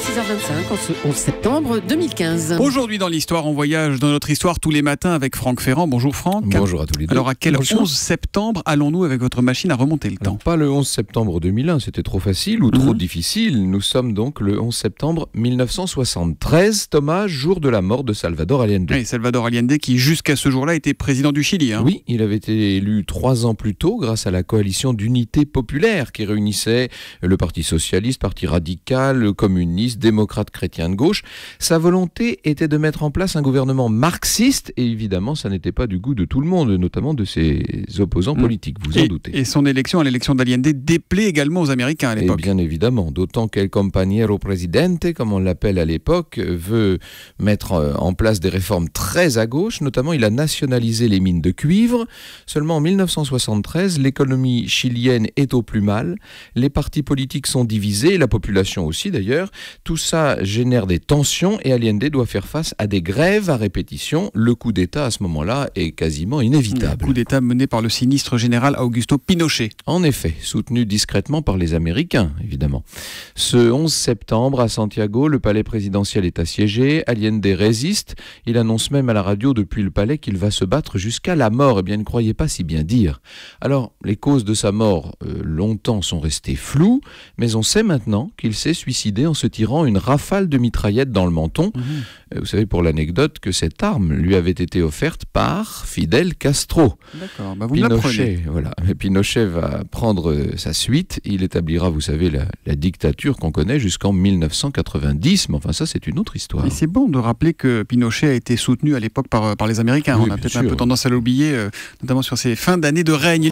6h25 en 11 septembre 2015. Aujourd'hui dans l'histoire, on voyage dans notre histoire tous les matins avec Franck Ferrand. Bonjour Franck. Bonjour à tous les deux. Alors à quel 11 septembre allons-nous avec votre machine à remonter le temps Pas le 11 septembre 2001, c'était trop facile ou mhm. trop difficile. Nous sommes donc le 11 septembre 1973, Thomas, jour de la mort de Salvador Allende. Salvador Allende qui jusqu'à ce jour-là était président du Chili. Hein. Oui, il avait été élu trois ans plus tôt grâce à la coalition d'unité populaire qui réunissait le Parti socialiste, Parti radical, le communiste, démocrate chrétien de gauche. Sa volonté était de mettre en place un gouvernement marxiste, et évidemment, ça n'était pas du goût de tout le monde, notamment de ses opposants mm. politiques, vous vous en doutez. Et son élection à l'élection d'Allende déplaît également aux Américains à l'époque. Bien évidemment, d'autant qu'El Compañero Presidente, comme on l'appelle à l'époque, veut mettre euh, en place des réformes très à gauche, notamment il a nationalisé les mines de cuivre. Seulement en 1973, l'économie chilienne est au plus mal, les partis politiques sont divisés, la population aussi d'ailleurs. Tout ça génère des tensions et Allende doit faire face à des grèves à répétition. Le coup d'État à ce moment-là est quasiment inévitable. Le coup d'État mené par le sinistre général Augusto Pinochet. En effet, soutenu discrètement par les Américains, évidemment. Ce 11 septembre, à Santiago, le palais présidentiel est assiégé. Allende résiste. Il annonce même à la radio depuis le palais qu'il va se battre jusqu'à la mort. Eh bien, ne croyez pas si bien dire. Alors, les causes de sa mort, euh, longtemps, sont restées floues, mais on sait maintenant qu'il s'est suicidé en se tirant une rafale de mitraillette dans le menton. Mhm. Euh, vous savez pour l'anecdote que cette arme lui avait été offerte par Fidel Castro. D'accord, bah, vous Pinochet, voilà. Pinochet va prendre euh, sa suite. Il établira, vous savez, la, dictature qu'on connaît jusqu'en 1990. Mais enfin, ça, c'est une autre histoire. c'est bon de rappeler que Pinochet a été soutenu à l'époque par, euh, les Américains. On a peut-être un peu tendance à l'oublier, notamment sur ses fins d'année de règne.